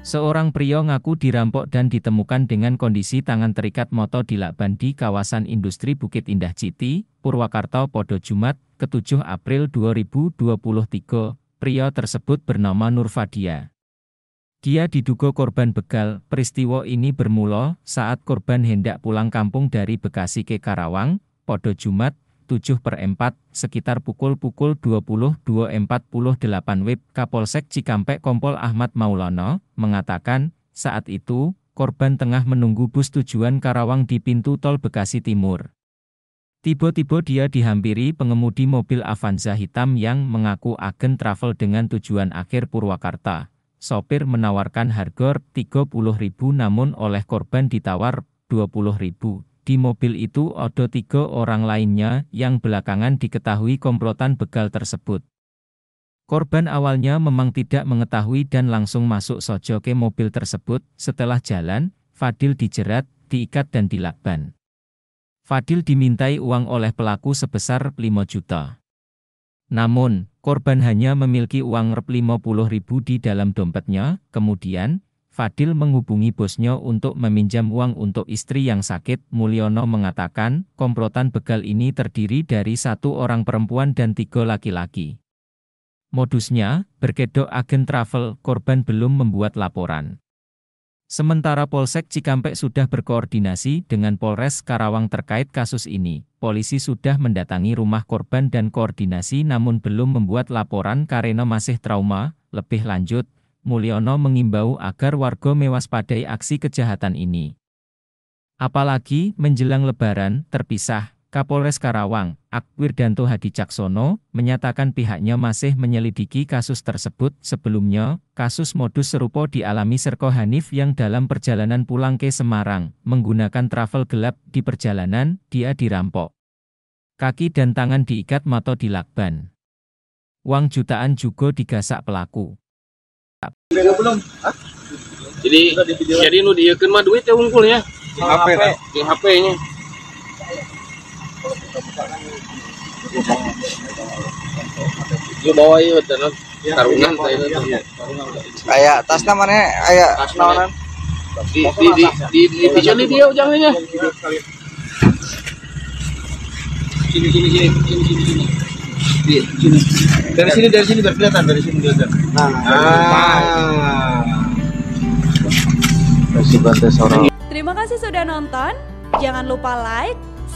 Seorang pria ngaku dirampok dan ditemukan dengan kondisi tangan terikat moto di Lakban di kawasan industri Bukit Indah Citi, Purwakarta Podo Jumat, ke-7 April 2023. Pria tersebut bernama Nurfadia. Dia diduga korban begal. Peristiwa ini bermula saat korban hendak pulang kampung dari Bekasi ke Karawang, podo Jumat, 7 per 4, sekitar pukul-pukul 22.48 WIB, Kapolsek Cikampek Kompol Ahmad Maulana, mengatakan, saat itu, korban tengah menunggu bus tujuan Karawang di pintu tol Bekasi Timur. Tiba-tiba dia dihampiri pengemudi mobil Avanza hitam yang mengaku agen travel dengan tujuan akhir Purwakarta. Sopir menawarkan harga rp 30.000 namun oleh korban ditawar rp 20.000. Di mobil itu ada tiga orang lainnya yang belakangan diketahui komplotan begal tersebut. Korban awalnya memang tidak mengetahui dan langsung masuk sojo ke mobil tersebut. Setelah jalan, Fadil dijerat, diikat dan dilakban. Fadil dimintai uang oleh pelaku sebesar 5 juta. Namun, Korban hanya memiliki uang Rp 50 ribu di dalam dompetnya, kemudian, Fadil menghubungi bosnya untuk meminjam uang untuk istri yang sakit. Mulyono mengatakan, komplotan begal ini terdiri dari satu orang perempuan dan tiga laki-laki. Modusnya, berkedok agen travel, korban belum membuat laporan. Sementara Polsek Cikampek sudah berkoordinasi dengan Polres Karawang terkait kasus ini. Polisi sudah mendatangi rumah korban dan koordinasi namun belum membuat laporan karena masih trauma. Lebih lanjut, Mulyono mengimbau agar warga mewaspadai aksi kejahatan ini. Apalagi menjelang lebaran terpisah Kapolres Karawang, Akwirdanto Hadi Caksono, menyatakan pihaknya masih menyelidiki kasus tersebut. Sebelumnya, kasus modus serupa dialami Serko Hanif yang dalam perjalanan pulang ke Semarang, menggunakan travel gelap di perjalanan, dia dirampok. Kaki dan tangan diikat mata dilakban. Uang jutaan juga digasak pelaku. Belum. Jadi, jadi nu diikan mah duit ya unggul ya. Di HP, di hp Lu bawa iya tenan tarungan Kayak tas namanya kayak naonan. Di di di di di di dia di Sini sini sini sini sini sini. Di Dari sini dari sini kelihatan dari sini kelihatan. Nah. Ah. Terima kasih sudah nonton. Jangan lupa like,